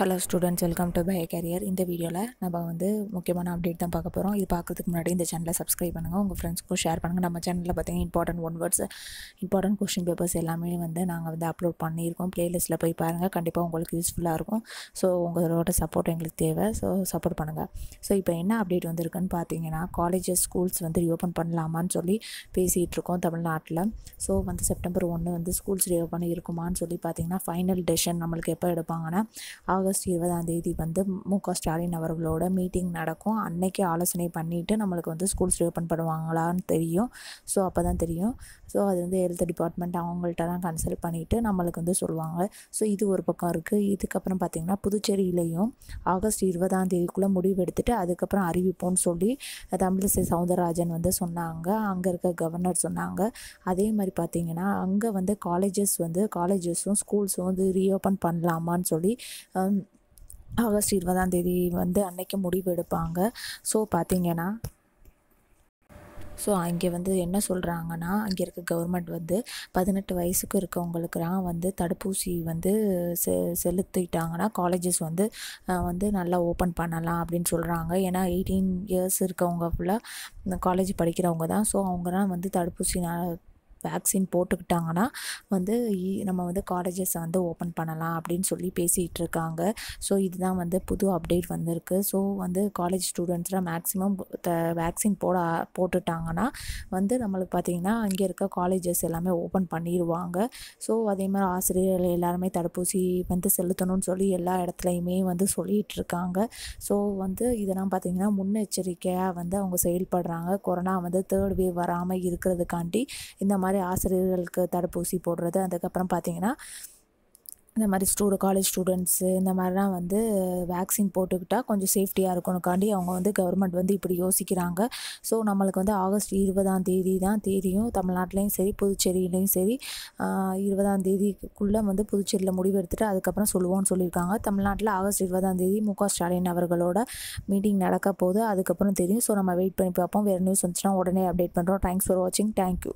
hello students welcome to by career இந்த வீடியோவில் நம்ம வந்து முக்கியமான அப்டேட் தான் பார்க்க போகிறோம் இது பார்க்குறதுக்கு முன்னாடி இந்த சேனலை சப்ஸ்கிரைப் பண்ணுங்கள் உங்கள் ஃப்ரெண்ட்ஸ்க்கும் ஷேர் பண்ணுங்கள் நம்ம சேனலில் பார்த்தீங்கன்னா important one words important question papers எல்லாமே வந்து நாங்கள் வந்து அப்லோட் பண்ணியிருக்கோம் ப்ளேலிஸ்ட்டில் போய் பாருங்கள் கண்டிப்பாக உங்களுக்கு யூஸ்ஃபுல்லாக இருக்கும் ஸோ உங்களோட சப்போர்ட் எங்களுக்கு தேவை ஸோ சப்போர்ட் பண்ணுங்கள் ஸோ இப்போ என்ன அப்டேட் வந்துருக்குன்னு பார்த்தீங்கன்னா காலேஜஸ் ஸ்கூல்ஸ் வந்து ரீஓப்பன் பண்ணலாமான்னு சொல்லி பேசிகிட்டு இருக்கோம் தமிழ்நாட்டில் ஸோ வந்து செப்டம்பர் ஒன்று வந்து ஸ்கூல்ஸ் ரீஓப்பன் இருக்குமான்னு சொல்லி பார்த்தீங்கன்னா ஃபைனல் டெசிஷன் நம்மளுக்கு எப்போ எடுப்பாங்கன்னா ஆகஸ்ட் இருபதாம் தேதி வந்து மு க ஸ்டாலின் அவர்களோட மீட்டிங் நடக்கும் அன்னைக்கு ஆலோசனை பண்ணிவிட்டு நம்மளுக்கு வந்து ஸ்கூல்ஸ் ரீஓப்பன் பண்ணுவாங்களான்னு தெரியும் ஸோ அப்போ தான் தெரியும் ஸோ அது வந்து ஹெல்த் டிபார்ட்மெண்ட் அவங்கள்ட்ட தான் கன்சல்ட் பண்ணிவிட்டு நம்மளுக்கு வந்து சொல்லுவாங்க ஸோ இது ஒரு பக்கம் இருக்குது இதுக்கப்புறம் பார்த்திங்கன்னா புதுச்சேரியிலையும் ஆகஸ்ட் இருபதாம் தேதிக்குள்ளே முடிவு எடுத்துட்டு அதுக்கப்புறம் அறிவிப்போம்னு சொல்லி தமிழிசை சவுந்தரராஜன் வந்து சொன்னாங்க அங்கே இருக்க கவர்னர் சொன்னாங்க அதே மாதிரி பார்த்திங்கன்னா அங்கே வந்து காலேஜஸ் வந்து காலேஜஸும் ஸ்கூல்ஸும் வந்து ரீஓப்பன் பண்ணலாமான்னு சொல்லி ஆகஸ்ட் இருபதாம் தேதி வந்து அன்னைக்கு முடிவு எடுப்பாங்க ஸோ பார்த்தீங்கன்னா ஸோ அங்கே வந்து என்ன சொல்கிறாங்கன்னா அங்கே இருக்க கவர்மெண்ட் வந்து பதினெட்டு வயசுக்கு இருக்கவங்களுக்குலாம் வந்து தடுப்பூசி வந்து செ செலுத்திட்டாங்கன்னா காலேஜஸ் வந்து வந்து நல்லா ஓப்பன் பண்ணலாம் அப்படின்னு சொல்கிறாங்க ஏன்னா எயிட்டீன் இயர்ஸ் இருக்கவங்க ஃபுல்லாக காலேஜ் படிக்கிறவங்க தான் ஸோ அவங்கலாம் வந்து தடுப்பூசி வேக்சின் போட்டுக்கிட்டாங்கன்னா வந்து நம்ம வந்து காலேஜஸ் வந்து ஓப்பன் பண்ணலாம் அப்படின்னு சொல்லி பேசிகிட்டு இருக்காங்க ஸோ இதுதான் வந்து புது அப்டேட் வந்திருக்கு ஸோ வந்து காலேஜ் ஸ்டூடெண்ட்ஸ்லாம் மேக்ஸிமம் வேக்சின் போட போட்டுட்டாங்கன்னா வந்து நம்மளுக்கு பார்த்திங்கன்னா அங்கே இருக்க காலேஜஸ் எல்லாமே ஓப்பன் பண்ணிடுவாங்க ஸோ அதே மாதிரி ஆசிரியர்கள் எல்லாருமே தடுப்பூசி வந்து செலுத்தணும்னு சொல்லி எல்லா இடத்துலையுமே வந்து சொல்லிகிட்டு இருக்காங்க ஸோ வந்து இதெல்லாம் பார்த்திங்கன்னா முன்னெச்சரிக்கையாக வந்து அவங்க செயல்படுறாங்க கொரோனா வந்து தேர்ட் வேவ் வராமல் இருக்கிறதுக்காண்டி இந்த மாதிரி மாதிரி ஆசிரியர்களுக்கு தடுப்பூசி போடுறது அதுக்கப்புறம் பார்த்திங்கன்னா இந்த மாதிரி ஸ்டூ காலேஜ் ஸ்டூடெண்ட்ஸு இந்த மாதிரிலாம் வந்து வேக்சின் போட்டுக்கிட்டால் கொஞ்சம் சேஃப்டியாக இருக்கணுக்காண்டி அவங்க வந்து கவர்மெண்ட் வந்து இப்படி யோசிக்கிறாங்க ஸோ நம்மளுக்கு வந்து ஆகஸ்ட் இருபதாம் தேதி தான் தேதியும் தமிழ்நாட்டிலையும் சரி புதுச்சேரியிலையும் சரி இருபதாம் தேதிக்குள்ளே வந்து புதுச்சேரியில் முடிவு எடுத்துகிட்டு அதுக்கப்புறம் சொல்லுவோம்னு சொல்லியிருக்காங்க தமிழ்நாட்டில் ஆகஸ்ட் இருபதாம் தேதி மு ஸ்டாலின் அவர்களோட மீட்டிங் நடக்க போது அதுக்கப்புறம் தெரியும் ஸோ நம்ம வெயிட் பண்ணி பார்ப்போம் வேறு நியூஸ் வந்துச்சுன்னா உடனே அப்டேட் பண்ணுறோம் தேங்க்ஸ் ஃபார் வாட்சிங் தேங்க்யூ